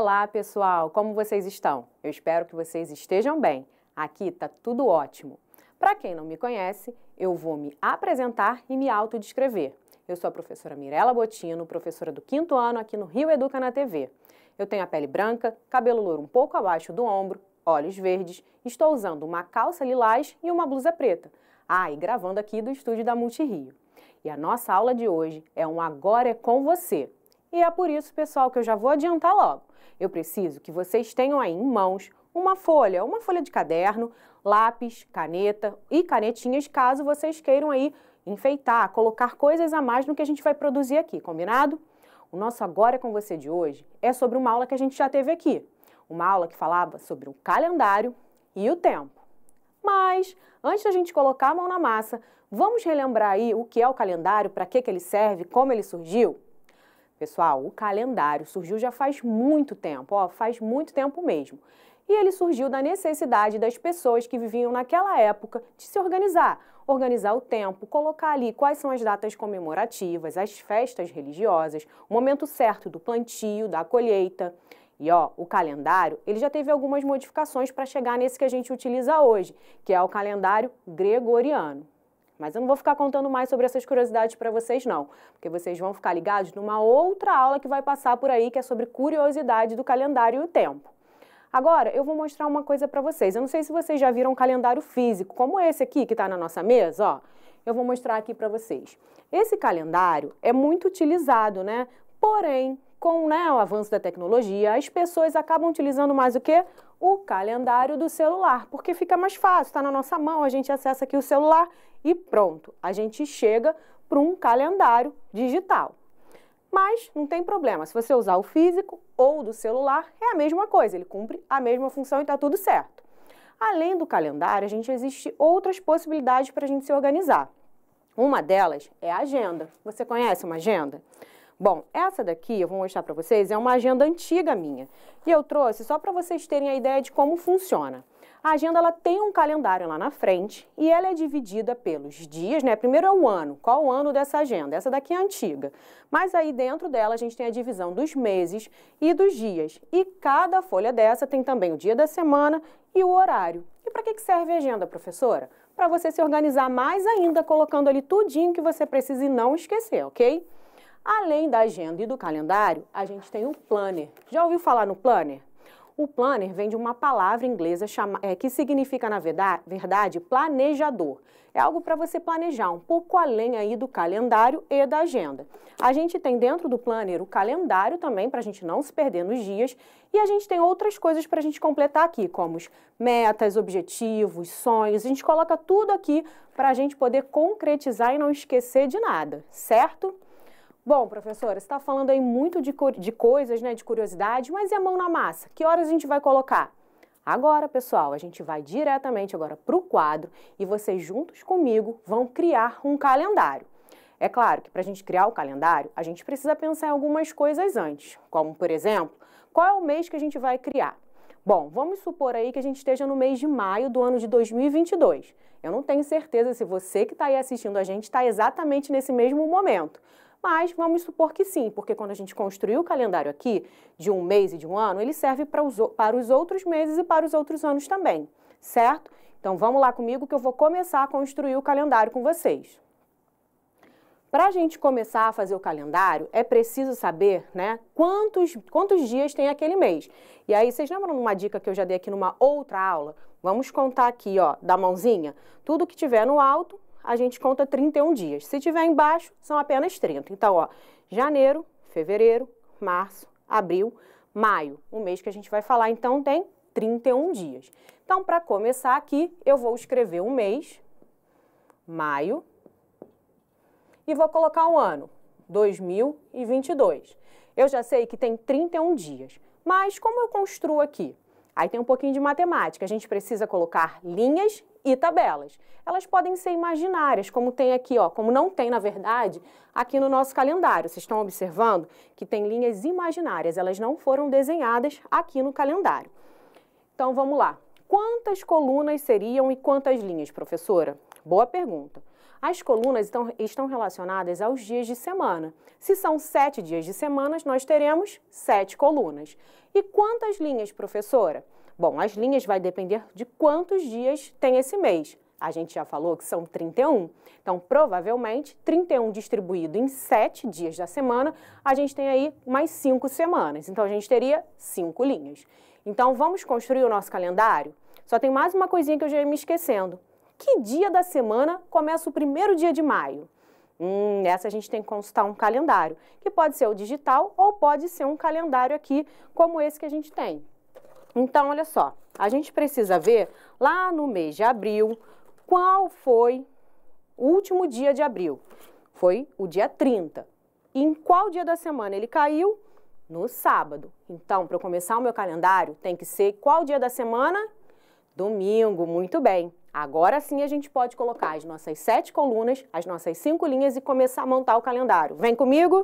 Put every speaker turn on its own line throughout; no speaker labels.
Olá, pessoal! Como vocês estão? Eu espero que vocês estejam bem. Aqui tá tudo ótimo. Para quem não me conhece, eu vou me apresentar e me autodescrever. Eu sou a professora Mirella Botino, professora do quinto ano aqui no Rio Educa na TV. Eu tenho a pele branca, cabelo louro um pouco abaixo do ombro, olhos verdes, estou usando uma calça lilás e uma blusa preta. Ah, e gravando aqui do estúdio da Multirio. E a nossa aula de hoje é um Agora é com você. E é por isso, pessoal, que eu já vou adiantar logo. Eu preciso que vocês tenham aí em mãos uma folha, uma folha de caderno, lápis, caneta e canetinhas, caso vocês queiram aí enfeitar, colocar coisas a mais no que a gente vai produzir aqui, combinado? O nosso Agora é com você de hoje é sobre uma aula que a gente já teve aqui. Uma aula que falava sobre o calendário e o tempo. Mas, antes da gente colocar a mão na massa, vamos relembrar aí o que é o calendário, para que, que ele serve, como ele surgiu? Pessoal, o calendário surgiu já faz muito tempo, ó, faz muito tempo mesmo. E ele surgiu da necessidade das pessoas que viviam naquela época de se organizar, organizar o tempo, colocar ali quais são as datas comemorativas, as festas religiosas, o momento certo do plantio, da colheita. E ó, o calendário, ele já teve algumas modificações para chegar nesse que a gente utiliza hoje, que é o calendário gregoriano. Mas eu não vou ficar contando mais sobre essas curiosidades para vocês, não, porque vocês vão ficar ligados numa outra aula que vai passar por aí, que é sobre curiosidade do calendário e o tempo. Agora, eu vou mostrar uma coisa para vocês. Eu não sei se vocês já viram um calendário físico, como esse aqui que está na nossa mesa, ó. Eu vou mostrar aqui para vocês. Esse calendário é muito utilizado, né? Porém, com né, o avanço da tecnologia, as pessoas acabam utilizando mais o quê? O calendário do celular, porque fica mais fácil, está na nossa mão, a gente acessa aqui o celular e pronto, a gente chega para um calendário digital. Mas não tem problema, se você usar o físico ou do celular, é a mesma coisa, ele cumpre a mesma função e está tudo certo. Além do calendário, a gente existe outras possibilidades para a gente se organizar. Uma delas é a agenda. Você conhece uma agenda? Bom, essa daqui eu vou mostrar para vocês, é uma agenda antiga minha. E eu trouxe só para vocês terem a ideia de como funciona. A agenda ela tem um calendário lá na frente e ela é dividida pelos dias, né? Primeiro é o ano, qual o ano dessa agenda? Essa daqui é antiga. Mas aí dentro dela a gente tem a divisão dos meses e dos dias. E cada folha dessa tem também o dia da semana e o horário. E para que serve a agenda, professora? Para você se organizar mais ainda, colocando ali tudinho que você precisa e não esquecer, ok? Além da agenda e do calendário, a gente tem o planner. Já ouviu falar no planner? O planner vem de uma palavra inglesa chama, é, que significa, na verdade, planejador. É algo para você planejar um pouco além aí do calendário e da agenda. A gente tem dentro do planner o calendário também, para a gente não se perder nos dias, e a gente tem outras coisas para a gente completar aqui, como metas, objetivos, sonhos. A gente coloca tudo aqui para a gente poder concretizar e não esquecer de nada, certo? Bom, professora, você está falando aí muito de, de coisas, né, de curiosidade, mas e a mão na massa? Que horas a gente vai colocar? Agora, pessoal, a gente vai diretamente agora para o quadro e vocês juntos comigo vão criar um calendário. É claro que para a gente criar o calendário, a gente precisa pensar em algumas coisas antes, como, por exemplo, qual é o mês que a gente vai criar? Bom, vamos supor aí que a gente esteja no mês de maio do ano de 2022. Eu não tenho certeza se você que está aí assistindo a gente está exatamente nesse mesmo momento, mas vamos supor que sim, porque quando a gente construiu o calendário aqui, de um mês e de um ano, ele serve para os, para os outros meses e para os outros anos também, certo? Então vamos lá comigo que eu vou começar a construir o calendário com vocês. Para a gente começar a fazer o calendário, é preciso saber né, quantos, quantos dias tem aquele mês. E aí, vocês lembram de uma dica que eu já dei aqui numa outra aula? Vamos contar aqui, ó, da mãozinha. Tudo que tiver no alto a gente conta 31 dias. Se tiver embaixo, são apenas 30. Então, ó, janeiro, fevereiro, março, abril, maio, o mês que a gente vai falar, então tem 31 dias. Então, para começar aqui, eu vou escrever um mês, maio, e vou colocar um ano, 2022. Eu já sei que tem 31 dias, mas como eu construo aqui? Aí tem um pouquinho de matemática. A gente precisa colocar linhas e tabelas. Elas podem ser imaginárias, como tem aqui, ó, como não tem, na verdade, aqui no nosso calendário. Vocês estão observando que tem linhas imaginárias, elas não foram desenhadas aqui no calendário. Então vamos lá. Quantas colunas seriam e quantas linhas, professora? Boa pergunta. As colunas estão, estão relacionadas aos dias de semana. Se são sete dias de semana, nós teremos sete colunas. E quantas linhas, professora? Bom, as linhas vai depender de quantos dias tem esse mês. A gente já falou que são 31. Então, provavelmente, 31 distribuído em 7 dias da semana, a gente tem aí mais 5 semanas. Então, a gente teria 5 linhas. Então, vamos construir o nosso calendário? Só tem mais uma coisinha que eu já ia me esquecendo que dia da semana começa o primeiro dia de maio? Hum, essa a gente tem que consultar um calendário, que pode ser o digital ou pode ser um calendário aqui, como esse que a gente tem. Então, olha só, a gente precisa ver lá no mês de abril qual foi o último dia de abril. Foi o dia 30. E em qual dia da semana ele caiu? No sábado. Então, para eu começar o meu calendário, tem que ser qual dia da semana? Domingo, muito bem. Agora sim a gente pode colocar as nossas sete colunas, as nossas cinco linhas e começar a montar o calendário. Vem comigo!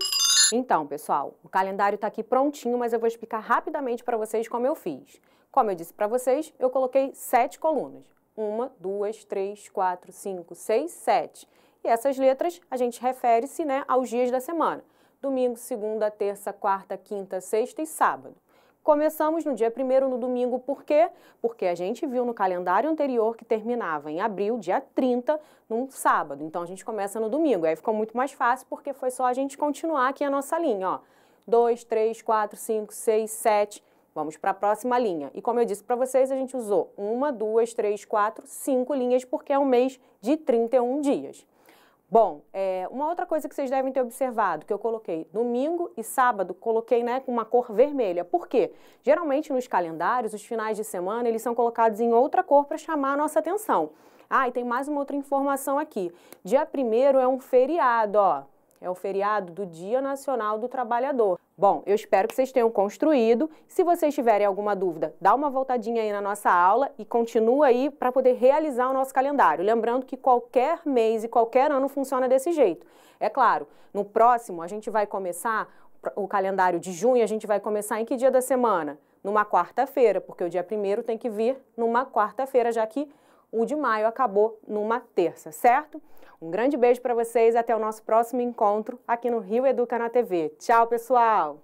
Então, pessoal, o calendário está aqui prontinho, mas eu vou explicar rapidamente para vocês como eu fiz. Como eu disse para vocês, eu coloquei sete colunas. Uma, duas, três, quatro, cinco, seis, sete. E essas letras a gente refere-se né, aos dias da semana. Domingo, segunda, terça, quarta, quinta, sexta e sábado. Começamos no dia 1 no domingo, por quê? Porque a gente viu no calendário anterior que terminava em abril, dia 30, num sábado. Então a gente começa no domingo. Aí ficou muito mais fácil porque foi só a gente continuar aqui a nossa linha, ó. 2, 3, 4, 5, 6, 7. Vamos para a próxima linha. E como eu disse para vocês, a gente usou uma, duas, três, quatro, cinco linhas, porque é um mês de 31 dias. Bom, é, uma outra coisa que vocês devem ter observado, que eu coloquei domingo e sábado, coloquei né, com uma cor vermelha. Por quê? Geralmente nos calendários, os finais de semana, eles são colocados em outra cor para chamar a nossa atenção. Ah, e tem mais uma outra informação aqui. Dia 1 é um feriado, ó. É o feriado do Dia Nacional do Trabalhador. Bom, eu espero que vocês tenham construído. Se vocês tiverem alguma dúvida, dá uma voltadinha aí na nossa aula e continua aí para poder realizar o nosso calendário. Lembrando que qualquer mês e qualquer ano funciona desse jeito. É claro, no próximo a gente vai começar o calendário de junho, a gente vai começar em que dia da semana? Numa quarta-feira, porque o dia primeiro tem que vir numa quarta-feira, já que o de maio acabou numa terça, certo? Um grande beijo para vocês, até o nosso próximo encontro aqui no Rio Educa na TV. Tchau, pessoal!